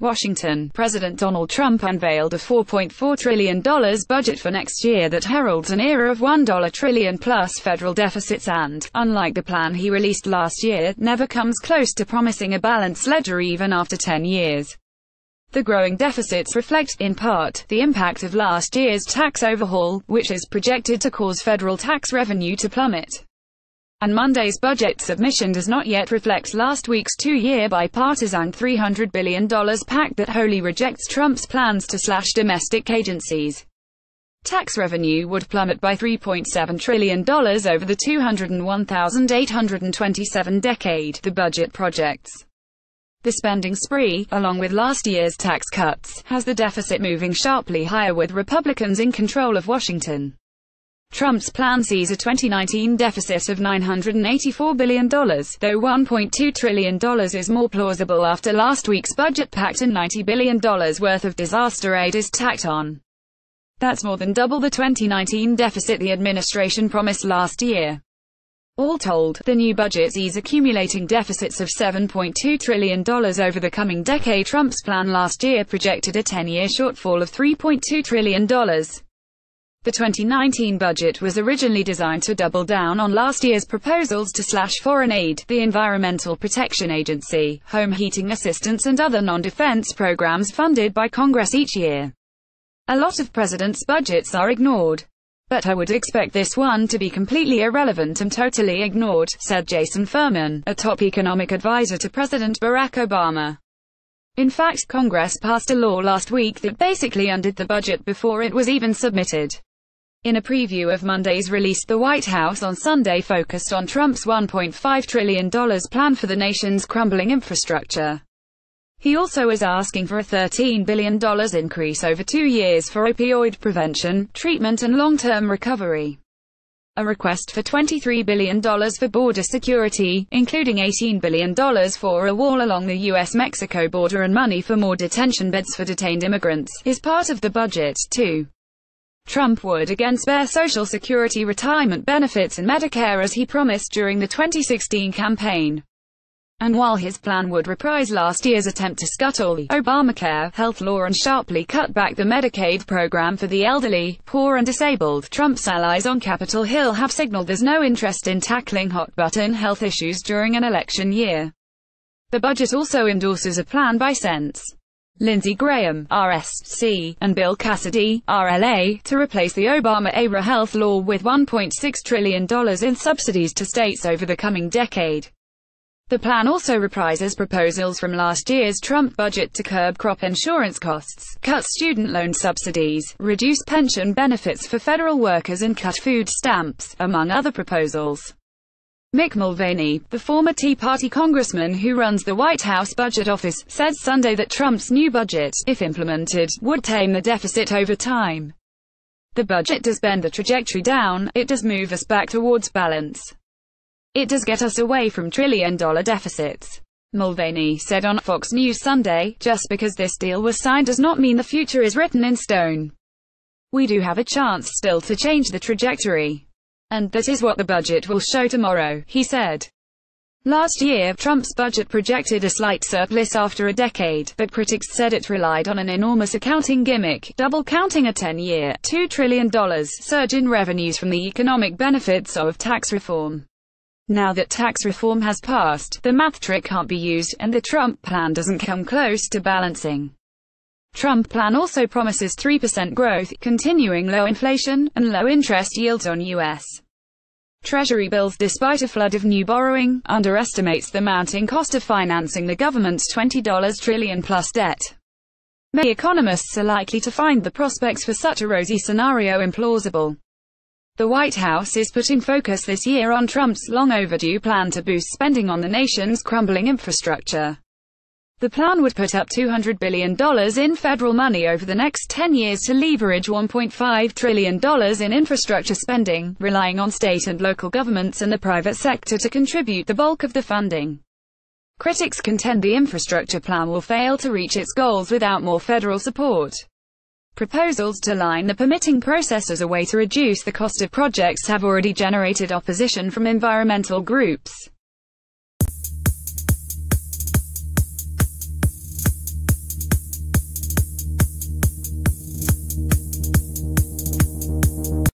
Washington, President Donald Trump unveiled a $4.4 trillion budget for next year that heralds an era of $1 trillion plus federal deficits and, unlike the plan he released last year, never comes close to promising a balanced ledger even after 10 years. The growing deficits reflect, in part, the impact of last year's tax overhaul, which is projected to cause federal tax revenue to plummet and Monday's budget submission does not yet reflect last week's two-year bipartisan $300 billion pact that wholly rejects Trump's plans to slash domestic agencies. Tax revenue would plummet by $3.7 trillion over the 201,827 decade, the budget projects. The spending spree, along with last year's tax cuts, has the deficit moving sharply higher with Republicans in control of Washington. Trump's plan sees a 2019 deficit of $984 billion, though $1.2 trillion is more plausible after last week's budget pact and $90 billion worth of disaster aid is tacked on. That's more than double the 2019 deficit the administration promised last year. All told, the new budget sees accumulating deficits of $7.2 trillion over the coming decade. Trump's plan last year projected a 10-year shortfall of $3.2 trillion. The 2019 budget was originally designed to double down on last year's proposals to slash foreign aid, the Environmental Protection Agency, home heating assistance and other non-defense programs funded by Congress each year. A lot of president's budgets are ignored. But I would expect this one to be completely irrelevant and totally ignored, said Jason Furman, a top economic advisor to President Barack Obama. In fact, Congress passed a law last week that basically undid the budget before it was even submitted. In a preview of Monday's release the White House on Sunday focused on Trump's $1.5 trillion plan for the nation's crumbling infrastructure. He also is asking for a $13 billion increase over two years for opioid prevention, treatment and long-term recovery. A request for $23 billion for border security, including $18 billion for a wall along the U.S.-Mexico border and money for more detention beds for detained immigrants, is part of the budget, too. Trump would again spare Social Security retirement benefits and Medicare as he promised during the 2016 campaign. And while his plan would reprise last year's attempt to scuttle the Obamacare health law and sharply cut back the Medicaid program for the elderly, poor and disabled, Trump's allies on Capitol Hill have signaled there's no interest in tackling hot-button health issues during an election year. The budget also endorses a plan by cents Lindsey Graham, RSC, and Bill Cassidy, RLA, to replace the obama era health law with $1.6 trillion in subsidies to states over the coming decade. The plan also reprises proposals from last year's Trump budget to curb crop insurance costs, cut student loan subsidies, reduce pension benefits for federal workers and cut food stamps, among other proposals. Mick Mulvaney, the former Tea Party congressman who runs the White House Budget Office, said Sunday that Trump's new budget, if implemented, would tame the deficit over time. The budget does bend the trajectory down, it does move us back towards balance. It does get us away from trillion-dollar deficits. Mulvaney said on Fox News Sunday, just because this deal was signed does not mean the future is written in stone. We do have a chance still to change the trajectory. And that is what the budget will show tomorrow, he said. Last year, Trump's budget projected a slight surplus after a decade, but critics said it relied on an enormous accounting gimmick, double counting a 10-year, $2 trillion surge in revenues from the economic benefits of tax reform. Now that tax reform has passed, the math trick can't be used, and the Trump plan doesn't come close to balancing. Trump plan also promises 3% growth, continuing low inflation, and low interest yields on U.S. Treasury bills despite a flood of new borrowing, underestimates the mounting cost of financing the government's $20 trillion plus debt. Many economists are likely to find the prospects for such a rosy scenario implausible. The White House is putting focus this year on Trump's long overdue plan to boost spending on the nation's crumbling infrastructure. The plan would put up $200 billion in federal money over the next 10 years to leverage $1.5 trillion in infrastructure spending, relying on state and local governments and the private sector to contribute the bulk of the funding. Critics contend the infrastructure plan will fail to reach its goals without more federal support. Proposals to line the permitting process as a way to reduce the cost of projects have already generated opposition from environmental groups.